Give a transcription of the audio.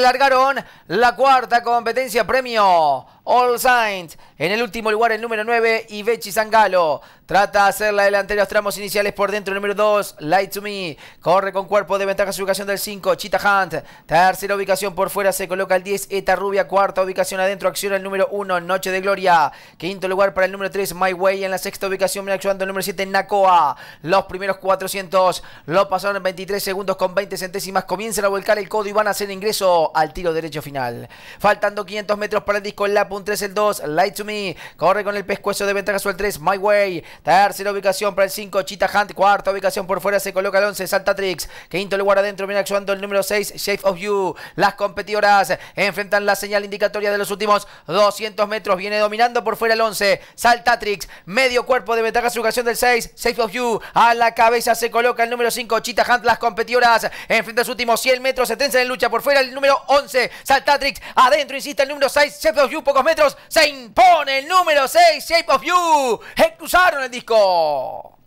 Largaron la cuarta competencia premio All Saints. En el último lugar, el número 9, Ivechi Sangalo Trata de hacer la delantera los tramos iniciales por dentro. El número 2, Light to Me. Corre con cuerpo de ventaja su ubicación del 5, Cheetah Hunt. Tercera ubicación por fuera se coloca el 10, Eta Rubia. Cuarta ubicación adentro, acciona el número 1, Noche de Gloria. Quinto lugar para el número 3, My Way. En la sexta ubicación viene actuando el número 7, Nacoa. Los primeros 400 lo pasaron en 23 segundos con 20 centésimas. Comienzan a volcar el codo y van a hacer ingreso al tiro derecho final. Faltando 500 metros para el disco. La 3, 3 el 2, Light to Me, corre con el pescuezo de ventaja suel 3, My Way, tercera ubicación para el 5, Cheetah Hunt, cuarta ubicación por fuera se coloca el 11, Saltatrix, quinto lugar adentro, viene actuando el número 6, Shape of You, las competidoras enfrentan la señal indicatoria de los últimos 200 metros, viene dominando por fuera el 11, Saltatrix, medio cuerpo de ventaja su ubicación del 6, Shape of You, a la cabeza se coloca el número 5, Cheetah Hunt, las competidoras enfrentan sus últimos 100 metros, se tensa en lucha por fuera el número 11, Saltatrix, adentro insiste el número 6, Shape of You, poco metros se impone el número 6, Shape of You. Cruzaron el disco.